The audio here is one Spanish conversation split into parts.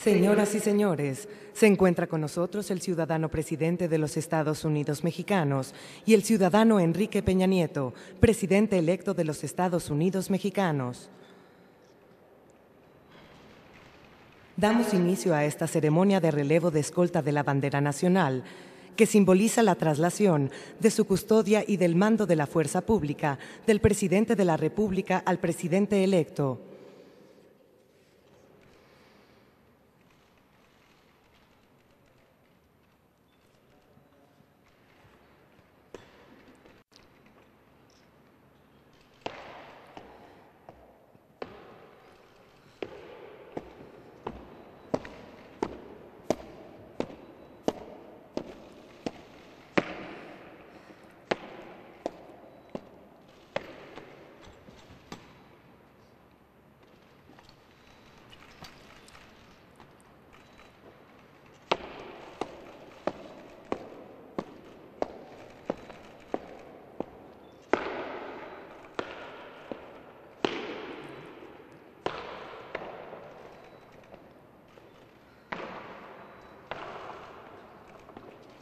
Señoras y señores, se encuentra con nosotros el ciudadano presidente de los Estados Unidos mexicanos y el ciudadano Enrique Peña Nieto, presidente electo de los Estados Unidos mexicanos. Damos inicio a esta ceremonia de relevo de escolta de la bandera nacional, que simboliza la traslación de su custodia y del mando de la fuerza pública del presidente de la República al presidente electo.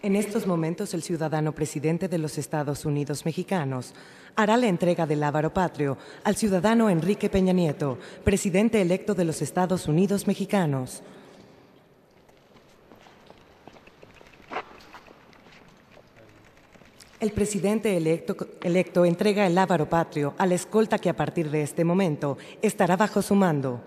En estos momentos, el ciudadano presidente de los Estados Unidos mexicanos hará la entrega del Ávaro Patrio al ciudadano Enrique Peña Nieto, presidente electo de los Estados Unidos mexicanos. El presidente electo, entrega el Ávaro Patrio a la escolta que a partir de este momento estará bajo su mando.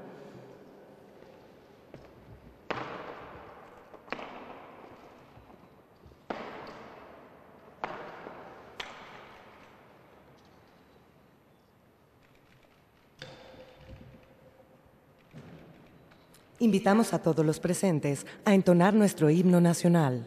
Invitamos a todos los presentes a entonar nuestro himno nacional.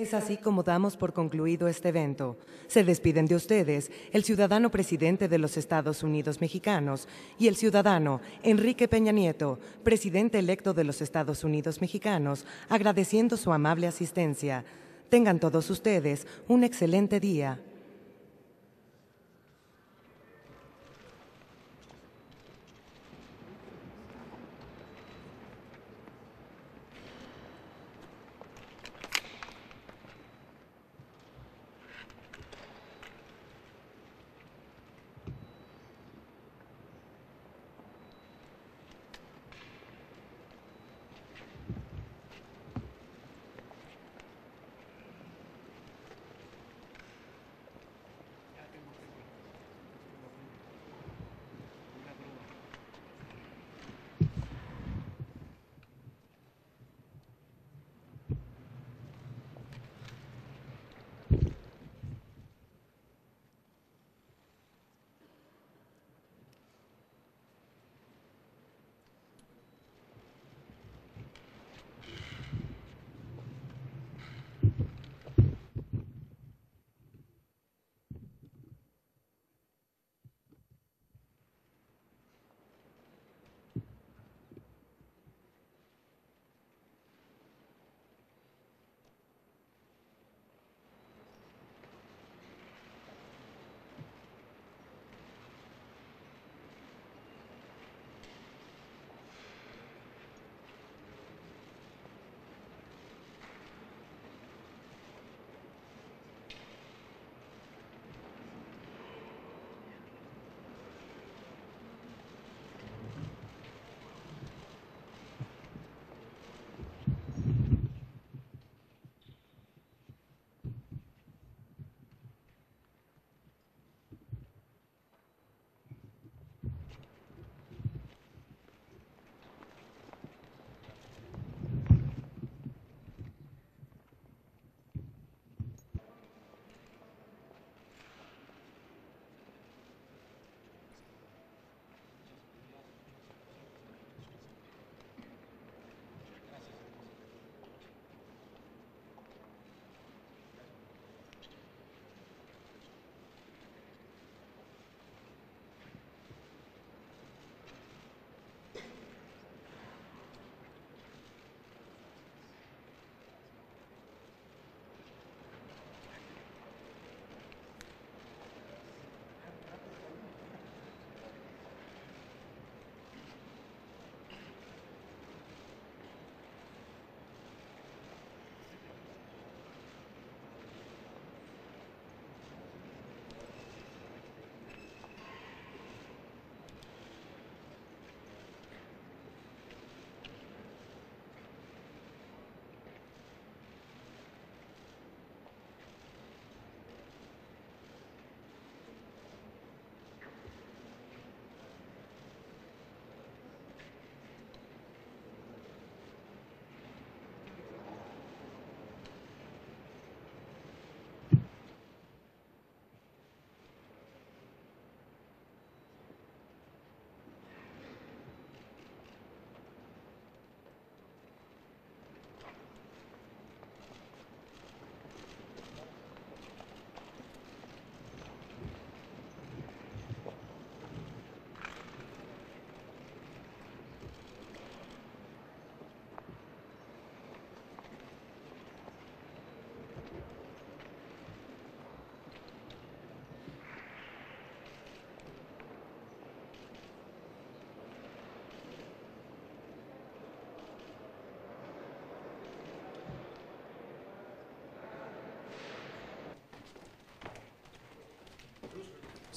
Es así como damos por concluido este evento. Se despiden de ustedes el ciudadano presidente de los Estados Unidos mexicanos y el ciudadano Enrique Peña Nieto, presidente electo de los Estados Unidos mexicanos, agradeciendo su amable asistencia. Tengan todos ustedes un excelente día.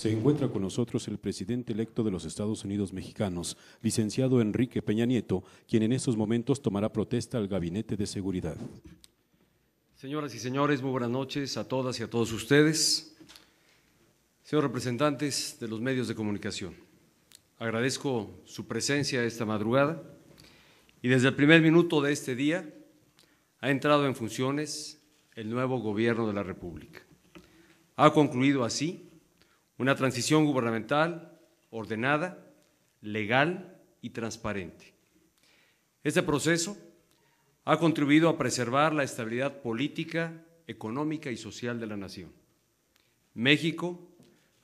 Se encuentra con nosotros el presidente electo de los Estados Unidos mexicanos, licenciado Enrique Peña Nieto, quien en estos momentos tomará protesta al Gabinete de Seguridad. Señoras y señores, muy buenas noches a todas y a todos ustedes. Señores representantes de los medios de comunicación, agradezco su presencia esta madrugada y desde el primer minuto de este día ha entrado en funciones el nuevo gobierno de la República. Ha concluido así una transición gubernamental ordenada, legal y transparente. Este proceso ha contribuido a preservar la estabilidad política, económica y social de la nación. México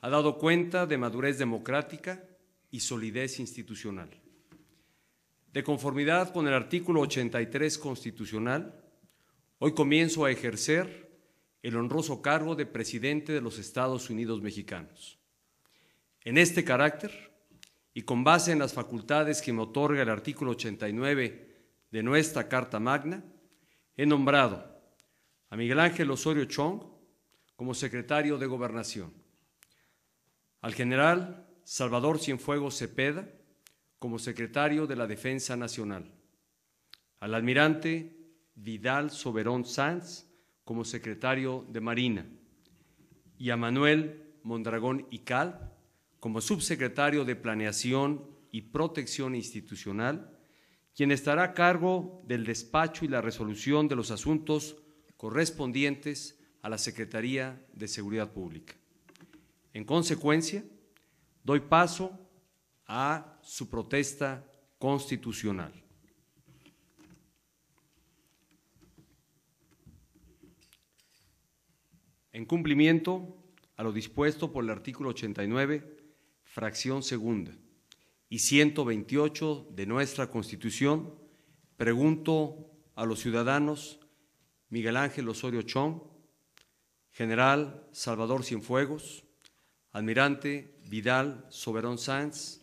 ha dado cuenta de madurez democrática y solidez institucional. De conformidad con el artículo 83 constitucional, hoy comienzo a ejercer el honroso cargo de presidente de los Estados Unidos mexicanos. En este carácter, y con base en las facultades que me otorga el artículo 89 de nuestra Carta Magna, he nombrado a Miguel Ángel Osorio Chong como secretario de Gobernación, al general Salvador Cienfuegos Cepeda como secretario de la Defensa Nacional, al almirante Vidal Soberón Sanz como secretario de Marina y a Manuel Mondragón Ical como subsecretario de Planeación y Protección Institucional, quien estará a cargo del despacho y la resolución de los asuntos correspondientes a la Secretaría de Seguridad Pública. En consecuencia, doy paso a su protesta constitucional. en cumplimiento a lo dispuesto por el artículo 89, fracción segunda y 128 de nuestra Constitución, pregunto a los ciudadanos Miguel Ángel Osorio Chong, General Salvador Cienfuegos, Almirante Vidal Soberón Sanz,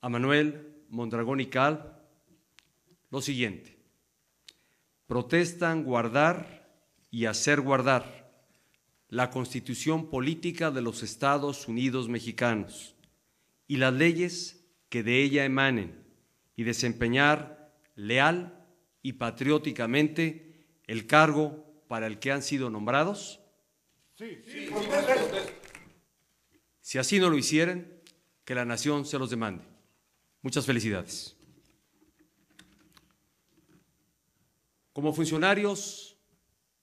a Manuel Mondragón y Cal, lo siguiente. Protestan guardar y hacer guardar la constitución política de los Estados Unidos mexicanos y las leyes que de ella emanen y desempeñar leal y patrióticamente el cargo para el que han sido nombrados? Si así no lo hicieren, que la nación se los demande. Muchas felicidades. Como funcionarios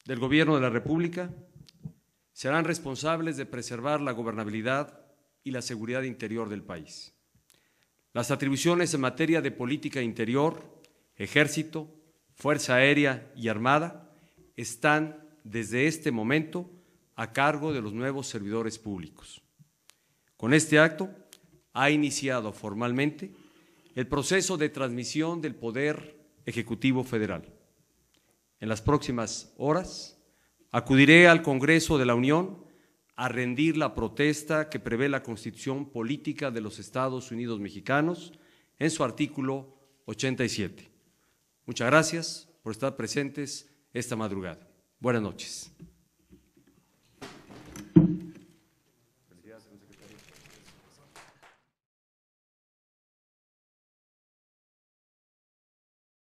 del Gobierno de la República, serán responsables de preservar la gobernabilidad y la seguridad interior del país. Las atribuciones en materia de política interior, ejército, fuerza aérea y armada están desde este momento a cargo de los nuevos servidores públicos. Con este acto ha iniciado formalmente el proceso de transmisión del Poder Ejecutivo Federal. En las próximas horas, Acudiré al Congreso de la Unión a rendir la protesta que prevé la Constitución Política de los Estados Unidos Mexicanos en su artículo 87. Muchas gracias por estar presentes esta madrugada. Buenas noches.